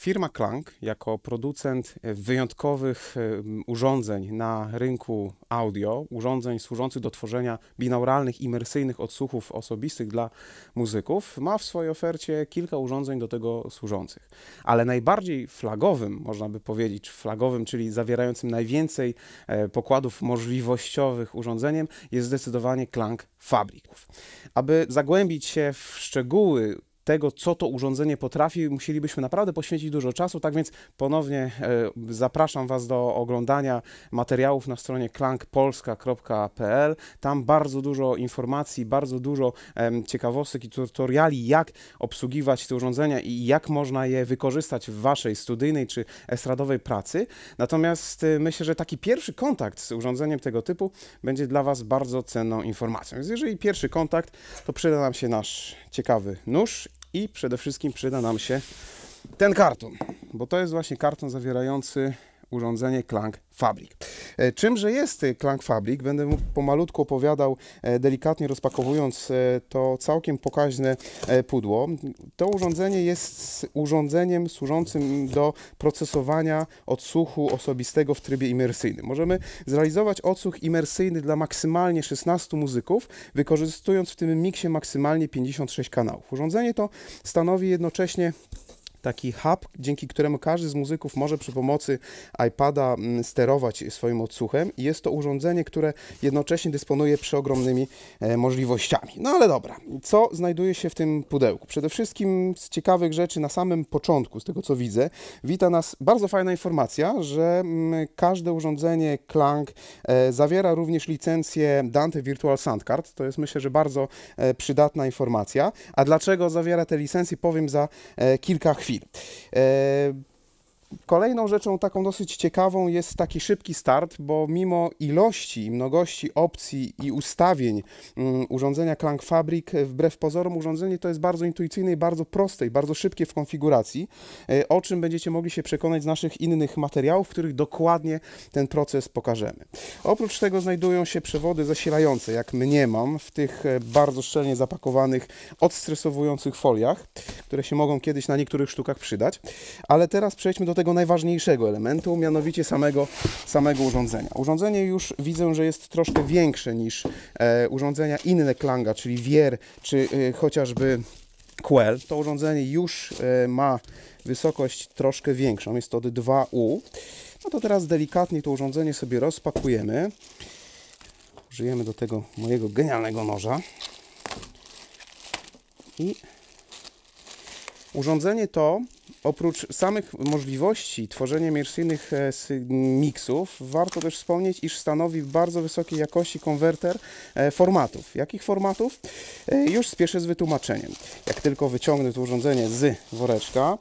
Firma Klang jako producent e, wyjątkowych e, urządzeń na rynku audio, urządzeń służących do tworzenia binauralnych, imersyjnych odsłuchów osobistych dla muzyków, ma w swojej ofercie kilka urządzeń do tego służących. Ale najbardziej flagowym, można by powiedzieć, flagowym, czyli zawierającym najwięcej e, pokładów możliwościowych urządzeniem jest zdecydowanie Klang Fabrików. Aby zagłębić się w szczegóły tego, co to urządzenie potrafi, musielibyśmy naprawdę poświęcić dużo czasu. Tak więc ponownie e, zapraszam Was do oglądania materiałów na stronie klankpolska.pl. Tam bardzo dużo informacji, bardzo dużo ciekawostek i tutoriali, jak obsługiwać te urządzenia i jak można je wykorzystać w Waszej studyjnej czy estradowej pracy. Natomiast e, myślę, że taki pierwszy kontakt z urządzeniem tego typu będzie dla Was bardzo cenną informacją. Więc jeżeli pierwszy kontakt, to przyda nam się nasz ciekawy nóż i przede wszystkim przyda nam się ten karton, bo to jest właśnie karton zawierający urządzenie Clank Fabric. E, czymże jest Clank e, Fabric? Będę pomalutko opowiadał, e, delikatnie rozpakowując to całkiem pokaźne pudło. To urządzenie jest urządzeniem służącym do procesowania odsłuchu osobistego w trybie imersyjnym. Możemy zrealizować odsłuch imersyjny dla maksymalnie 16 muzyków, wykorzystując w tym miksie maksymalnie 56 kanałów. Urządzenie to stanowi jednocześnie taki hub, dzięki któremu każdy z muzyków może przy pomocy iPada mm, sterować swoim odsłuchem. I jest to urządzenie, które jednocześnie dysponuje przeogromnymi e, możliwościami. No ale dobra, co znajduje się w tym pudełku? Przede wszystkim z ciekawych rzeczy na samym początku, z tego co widzę, wita nas bardzo fajna informacja, że mm, każde urządzenie Clang e, zawiera również licencję Dante Virtual Soundcard. To jest myślę, że bardzo e, przydatna informacja. A dlaczego zawiera te licencje, powiem za kilka chwil. E, kolejną rzeczą taką dosyć ciekawą jest taki szybki start, bo mimo ilości i mnogości opcji i ustawień mm, urządzenia Clank Fabric, e, wbrew pozorom urządzenie to jest bardzo intuicyjne i bardzo proste i bardzo szybkie w konfiguracji, e, o czym będziecie mogli się przekonać z naszych innych materiałów, w których dokładnie ten proces pokażemy. Oprócz tego znajdują się przewody zasilające, jak mniemam, mam, w tych bardzo szczelnie zapakowanych, odstresowujących foliach, które się mogą kiedyś na niektórych sztukach przydać. Ale teraz przejdźmy do tego najważniejszego elementu, mianowicie samego, samego urządzenia. Urządzenie już widzę, że jest troszkę większe niż e, urządzenia inne Klanga, czyli Wier, czy e, chociażby Quell. To urządzenie już e, ma wysokość troszkę większą, jest to od 2U. No to teraz delikatnie to urządzenie sobie rozpakujemy. Użyjemy do tego mojego genialnego noża. I Urządzenie to oprócz samych możliwości tworzenia imersyjnych e, miksów, warto też wspomnieć, iż stanowi bardzo wysokiej jakości konwerter e, formatów. Jakich formatów? E, już spieszę z wytłumaczeniem. Jak tylko wyciągnę to urządzenie z woreczka,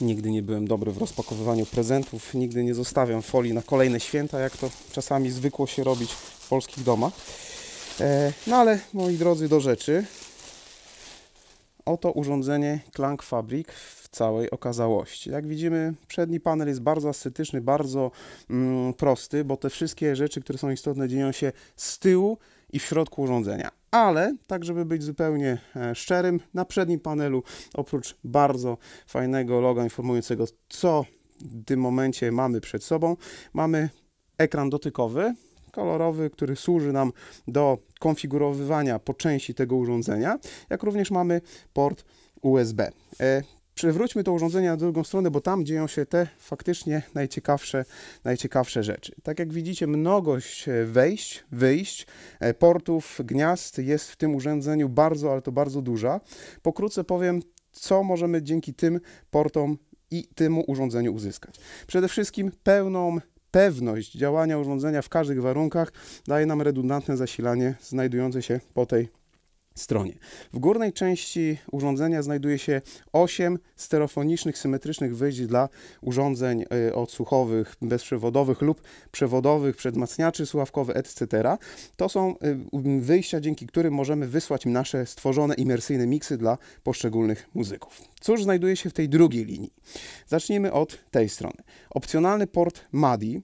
Nigdy nie byłem dobry w rozpakowywaniu prezentów, nigdy nie zostawiam folii na kolejne święta, jak to czasami zwykło się robić w polskich domach. No ale moi drodzy, do rzeczy. Oto urządzenie Clank Fabric w całej okazałości. Jak widzimy, przedni panel jest bardzo asetyczny, bardzo mm, prosty, bo te wszystkie rzeczy, które są istotne, dzieją się z tyłu i w środku urządzenia. Ale, tak żeby być zupełnie e, szczerym, na przednim panelu, oprócz bardzo fajnego loga informującego, co w tym momencie mamy przed sobą, mamy ekran dotykowy, kolorowy, który służy nam do konfigurowywania po części tego urządzenia, jak również mamy port USB. E, przewróćmy to urządzenie na drugą stronę, bo tam dzieją się te faktycznie najciekawsze, najciekawsze rzeczy. Tak jak widzicie, mnogość wejść, wyjść, e, portów, gniazd jest w tym urządzeniu bardzo, ale to bardzo duża. Pokrótce powiem, co możemy dzięki tym portom i temu urządzeniu uzyskać. Przede wszystkim pełną pewność działania urządzenia w każdych warunkach daje nam redundantne zasilanie znajdujące się po tej stronie. W górnej części urządzenia znajduje się 8 stereofonicznych, symetrycznych wyjść dla urządzeń e, odsłuchowych, bezprzewodowych lub przewodowych, przedmacniaczy sławkowe etc. To są e, wyjścia, dzięki którym możemy wysłać nasze stworzone imersyjne miksy dla poszczególnych muzyków. Cóż znajduje się w tej drugiej linii? Zacznijmy od tej strony. Opcjonalny port MADI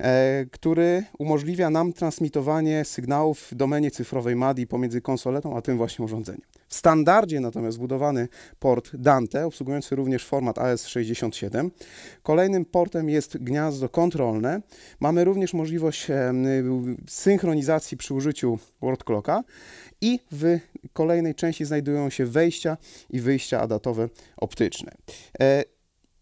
E, który umożliwia nam transmitowanie sygnałów w domenie cyfrowej MADI pomiędzy konsoletą a tym właśnie urządzeniem. W standardzie natomiast budowany port Dante, obsługujący również format AS67. Kolejnym portem jest gniazdo kontrolne. Mamy również możliwość e, synchronizacji przy użyciu word clocka i w kolejnej części znajdują się wejścia i wyjścia adatowe optyczne. E,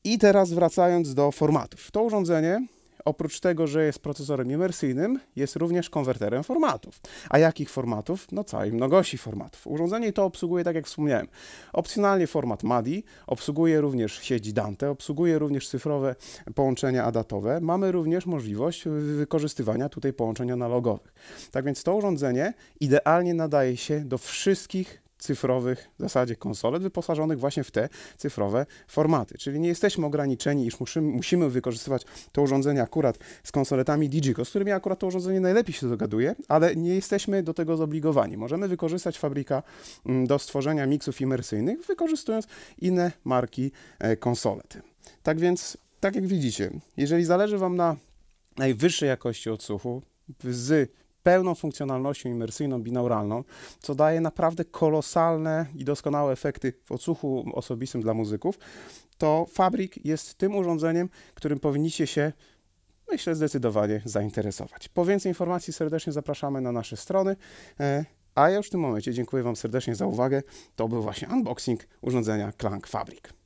I teraz wracając do formatów. To urządzenie Oprócz tego, że jest procesorem imersyjnym, jest również konwerterem formatów. A jakich formatów? No całej mnogości formatów. Urządzenie to obsługuje, tak jak wspomniałem, opcjonalnie format MADI, obsługuje również sieć Dante, obsługuje również cyfrowe połączenia adatowe. Mamy również możliwość wykorzystywania tutaj połączeń analogowych. Tak więc to urządzenie idealnie nadaje się do wszystkich cyfrowych w zasadzie konsolet wyposażonych właśnie w te cyfrowe formaty. Czyli nie jesteśmy ograniczeni, iż musimy, musimy wykorzystywać to urządzenie akurat z konsoletami Digico, z którymi akurat to urządzenie najlepiej się dogaduje, ale nie jesteśmy do tego zobligowani. Możemy wykorzystać fabryka mm, do stworzenia miksów imersyjnych, wykorzystując inne marki e, konsolet. Tak więc, tak jak widzicie, jeżeli zależy Wam na najwyższej jakości odsłuchu, z pełną funkcjonalnością imersyjną, binauralną, co daje naprawdę kolosalne i doskonałe efekty w odsłuchu osobistym dla muzyków, to Fabric jest tym urządzeniem, którym powinniście się myślę zdecydowanie zainteresować. Po więcej informacji serdecznie zapraszamy na nasze strony. E, a ja już w tym momencie dziękuję Wam serdecznie za uwagę. To był właśnie unboxing urządzenia Clank Fabric.